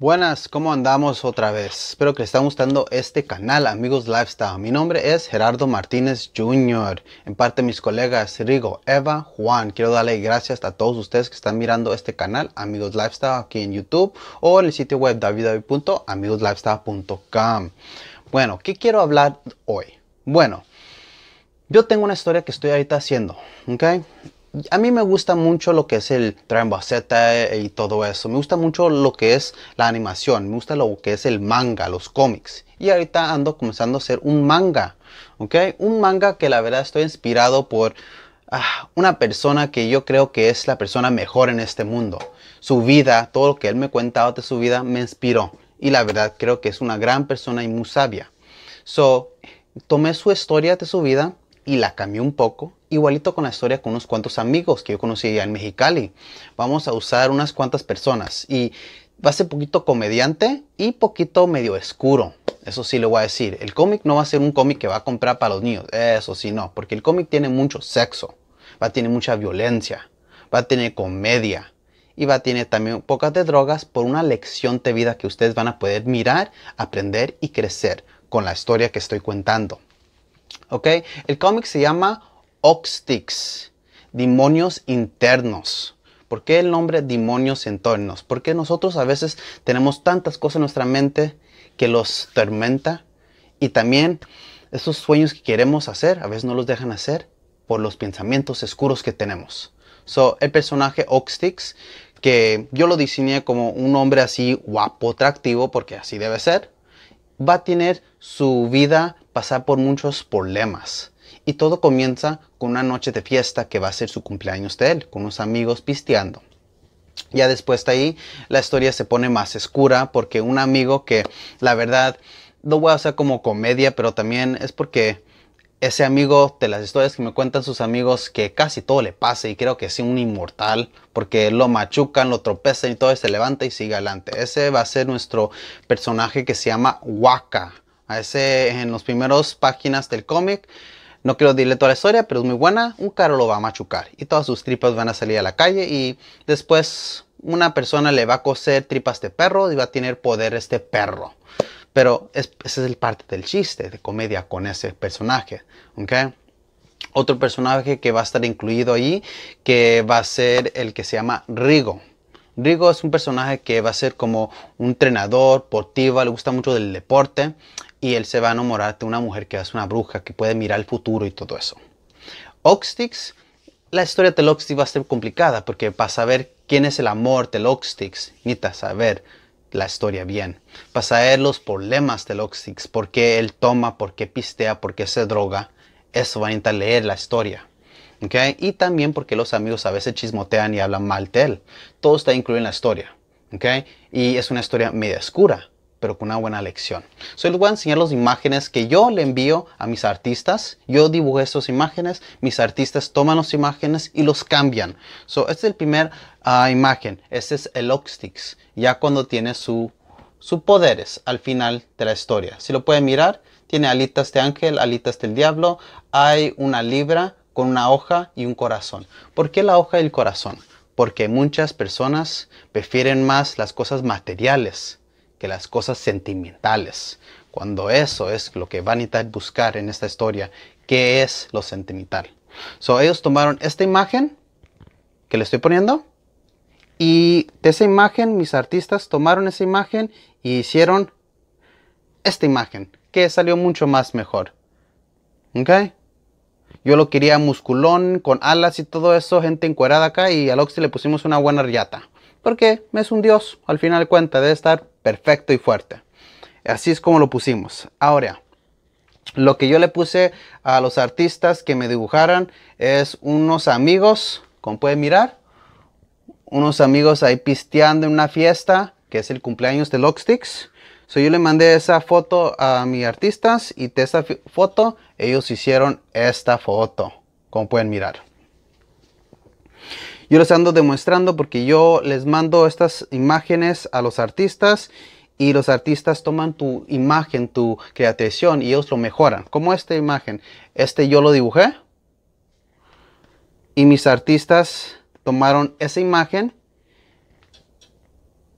Buenas, ¿cómo andamos otra vez? Espero que les está gustando este canal, amigos Lifestyle. Mi nombre es Gerardo Martínez Jr. En parte mis colegas Rigo, Eva, Juan. Quiero darle gracias a todos ustedes que están mirando este canal, amigos Lifestyle, aquí en YouTube o en el sitio web www.amigoslifestyle.com. Bueno, ¿qué quiero hablar hoy? Bueno, yo tengo una historia que estoy ahorita haciendo, ¿ok? a mí me gusta mucho lo que es el z eh, y todo eso. Me gusta mucho lo que es la animación. Me gusta lo que es el manga, los cómics. Y ahorita ando comenzando a hacer un manga. ¿Ok? Un manga que la verdad estoy inspirado por ah, una persona que yo creo que es la persona mejor en este mundo. Su vida, todo lo que él me contaba de su vida me inspiró. Y la verdad creo que es una gran persona y muy sabia. So, tomé su historia de su vida y la cambié un poco igualito con la historia con unos cuantos amigos que yo conocí allá en Mexicali. Vamos a usar unas cuantas personas y va a ser poquito comediante y poquito medio oscuro. Eso sí le voy a decir. El cómic no va a ser un cómic que va a comprar para los niños. Eso sí no, porque el cómic tiene mucho sexo, va a tener mucha violencia, va a tener comedia y va a tener también pocas de drogas por una lección de vida que ustedes van a poder mirar, aprender y crecer con la historia que estoy contando. ¿Ok? El cómic se llama Oxtix, demonios internos. ¿Por qué el nombre demonios internos? Porque nosotros a veces tenemos tantas cosas en nuestra mente que los tormenta y también esos sueños que queremos hacer a veces no los dejan hacer por los pensamientos oscuros que tenemos. So, el personaje Oxtix, que yo lo diseñé como un hombre así guapo, atractivo, porque así debe ser, va a tener su vida pasar por muchos problemas. Y todo comienza con una noche de fiesta que va a ser su cumpleaños de él, con unos amigos pisteando. Ya después de ahí, la historia se pone más oscura porque un amigo que, la verdad, no voy a hacer como comedia, pero también es porque ese amigo de las historias que me cuentan sus amigos que casi todo le pasa y creo que es un inmortal porque lo machucan, lo tropezan y todo se levanta y sigue adelante. Ese va a ser nuestro personaje que se llama Waka. A ese en las primeras páginas del cómic no quiero decirle toda la historia, pero es muy buena. Un carro lo va a machucar y todas sus tripas van a salir a la calle y después una persona le va a coser tripas de perro y va a tener poder este perro. Pero ese esa es el parte del chiste de comedia con ese personaje. Otro personaje que va a estar incluido ahí, que va a ser el que se llama Rigo. Rigo es un personaje que va a ser como un entrenador, portiva, le gusta mucho del deporte y él se va a enamorar de una mujer que es una bruja, que puede mirar el futuro y todo eso. Oxtix, la historia de Oxtix va a ser complicada porque para saber quién es el amor de Oxtix, necesitas saber la historia bien, para saber los problemas de Oxtix, por qué él toma, por qué pistea, por qué se droga. Eso va a necesitar leer la historia. Y también porque los amigos a veces chismotean y hablan mal de él. Todo está incluido en la historia. Y es una historia media oscura pero con una buena lección. Soy el voy a enseñar las imágenes que yo le envío a mis artistas. Yo dibujo esas imágenes, mis artistas toman las imágenes y los cambian. So, es el primer ah, imagen. Este es el Oxtix, ya cuando tiene sus poderes al final de la historia. Si lo pueden mirar, tiene alitas de ángel, alitas del diablo. Hay una libra con una hoja y un corazón. ¿Por qué la hoja y el corazón? Porque muchas personas prefieren más las cosas materiales que las cosas sentimentales, cuando eso es lo que van a buscar en esta historia, qué es lo sentimental. So, ellos tomaron esta imagen que le estoy poniendo y de esa imagen mis artistas tomaron esa imagen y hicieron esta imagen que salió mucho más mejor. ¿Ok? Yo lo quería musculón, con alas y todo eso, gente encuerada acá y a Oxy le pusimos una buena riata. Porque es un dios, al final de cuentas, debe estar perfecto y fuerte. Así es como lo pusimos. Ahora, lo que yo le puse a los artistas que me dibujaran es unos amigos, como pueden mirar, unos amigos ahí pisteando en una fiesta, que es el cumpleaños de Logsticks. So, yo le mandé esa foto a mis artistas y de esa foto ellos hicieron esta foto, como pueden mirar. Yo les ando demostrando porque yo les mando estas imágenes a los artistas y los artistas toman tu imagen, tu creación y ellos lo mejoran. Como esta imagen, este yo lo dibujé y mis artistas tomaron esa imagen,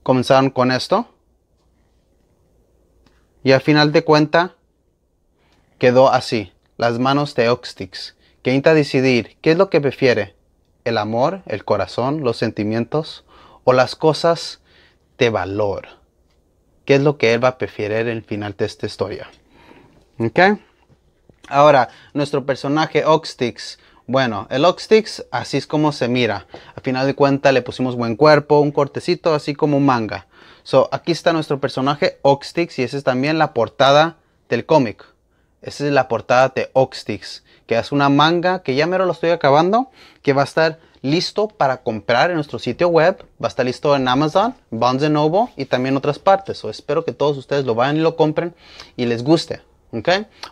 comenzaron con esto y al final de cuenta quedó así, las manos de Oxtix. Que intenta decidir qué es lo que prefiere, el amor, el corazón, los sentimientos o las cosas de valor. ¿Qué es lo que él va a preferir en el final de esta historia? Ahora, nuestro personaje Oxtix. Bueno, el Oxtix así es como se mira. A final de cuentas le pusimos buen cuerpo, un cortecito, así como un manga. So, aquí está nuestro personaje Oxtix y esa es también la portada del cómic. Esa es la portada de Oxtix, que es una manga que ya me lo estoy acabando, que va a estar listo para comprar en nuestro sitio web. Va a estar listo en Amazon, Barnes Noble y también otras partes. So, espero que todos ustedes lo vayan y lo compren y les guste.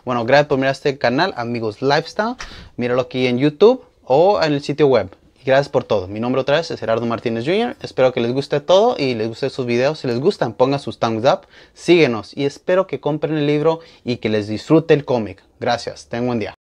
Bueno, gracias por mirar este canal, amigos Lifestyle. Míralo aquí en YouTube o en el sitio web gracias por todo. Mi nombre otra vez es Gerardo Martínez Jr. Espero que les guste todo y les guste sus videos. Si les gustan, pongan sus thumbs up, síguenos y espero que compren el libro y que les disfrute el cómic. Gracias, Tengo un día.